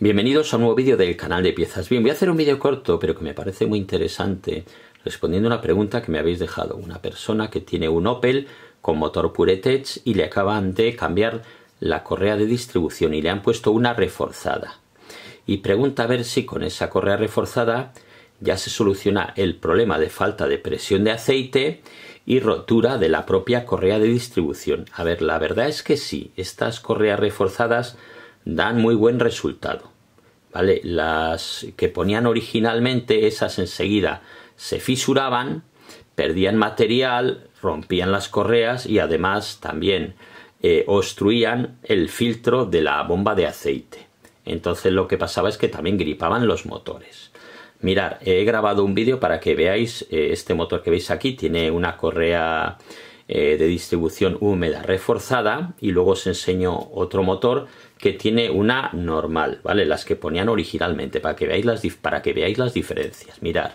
Bienvenidos a un nuevo vídeo del canal de Piezas Bien. Voy a hacer un vídeo corto, pero que me parece muy interesante, respondiendo a una pregunta que me habéis dejado. Una persona que tiene un Opel con motor Puretech y le acaban de cambiar la correa de distribución y le han puesto una reforzada. Y pregunta a ver si con esa correa reforzada ya se soluciona el problema de falta de presión de aceite y rotura de la propia correa de distribución. A ver, la verdad es que sí, estas correas reforzadas dan muy buen resultado. ¿Vale? Las que ponían originalmente, esas enseguida se fisuraban, perdían material, rompían las correas y además también eh, obstruían el filtro de la bomba de aceite. Entonces lo que pasaba es que también gripaban los motores. Mirad, he grabado un vídeo para que veáis eh, este motor que veis aquí, tiene una correa eh, de distribución húmeda reforzada y luego os enseño otro motor que tiene una normal, ¿vale? Las que ponían originalmente, para que veáis las, para que veáis las diferencias. Mirad.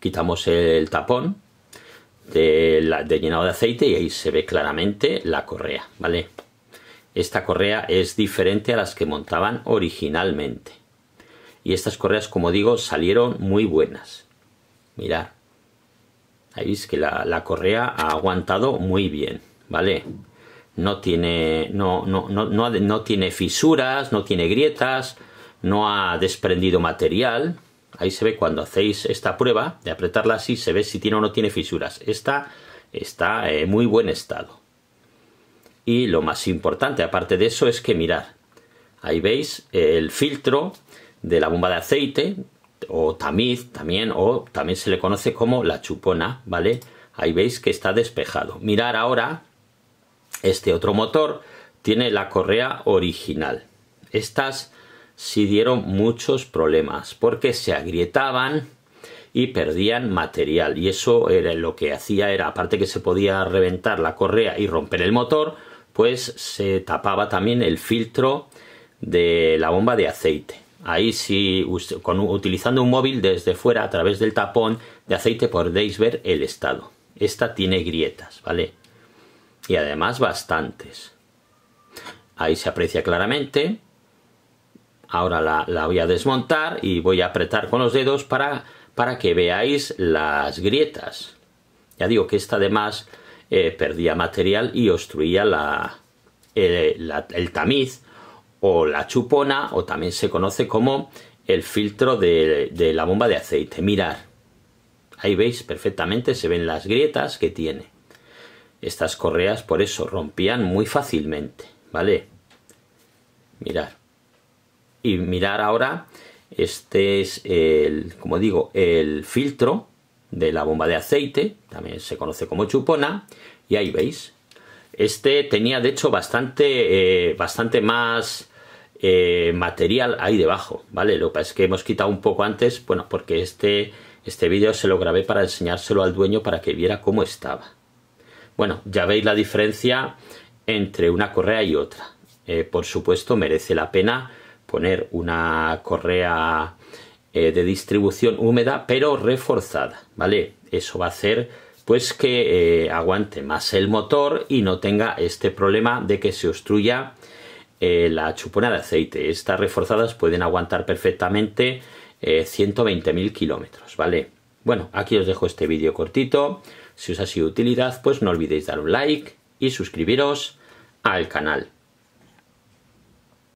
Quitamos el tapón de, de llenado de aceite y ahí se ve claramente la correa, ¿vale? Esta correa es diferente a las que montaban originalmente. Y estas correas, como digo, salieron muy buenas. Mirad. Ahí veis que la, la correa ha aguantado muy bien, ¿vale? no tiene, no, no, no, no, tiene fisuras, no tiene grietas, no ha desprendido material. Ahí se ve cuando hacéis esta prueba de apretarla así, se ve si tiene o no tiene fisuras. Esta está en muy buen estado. Y lo más importante, aparte de eso, es que mirar Ahí veis el filtro de la bomba de aceite o tamiz también, o también se le conoce como la chupona, ¿vale? Ahí veis que está despejado. Mirar ahora este otro motor tiene la correa original. Estas sí dieron muchos problemas porque se agrietaban y perdían material y eso era lo que hacía era aparte que se podía reventar la correa y romper el motor pues se tapaba también el filtro de la bomba de aceite ahí sí utilizando un móvil desde fuera a través del tapón de aceite podéis ver el estado esta tiene grietas vale y además bastantes. Ahí se aprecia claramente. Ahora la, voy a desmontar y voy a apretar con los dedos para, para que veáis las grietas. Ya digo que esta además eh, perdía material y obstruía el tamiz o la chupona o también se conoce como el filtro de, de la bomba de aceite. Mirar. Ahí veis perfectamente, se ven las grietas que tiene. Estas correas, por eso, rompían muy fácilmente, ¿vale? Mirar. Y mirar ahora, este es el, como digo, el filtro de la bomba de aceite, también se conoce como chupona, y ahí veis. Este tenía de hecho bastante, eh, bastante más eh, material ahí debajo, ¿vale? Lo que es que hemos quitado un poco antes, bueno, porque este, este vídeo se lo grabé para enseñárselo al dueño para que viera cómo estaba. Bueno, ya veis la diferencia entre una correa y otra. Eh, por supuesto, merece la pena poner una correa eh, de distribución húmeda, pero reforzada, ¿vale? Eso va a hacer pues que eh, aguante más el motor y no tenga este problema de que se obstruya la chupona de aceite. Estas reforzadas pueden aguantar perfectamente 120.000 kilómetros, ¿vale? Bueno, aquí os dejo este vídeo cortito. Si os ha sido utilidad, pues no olvidéis dar un like y suscribiros al canal.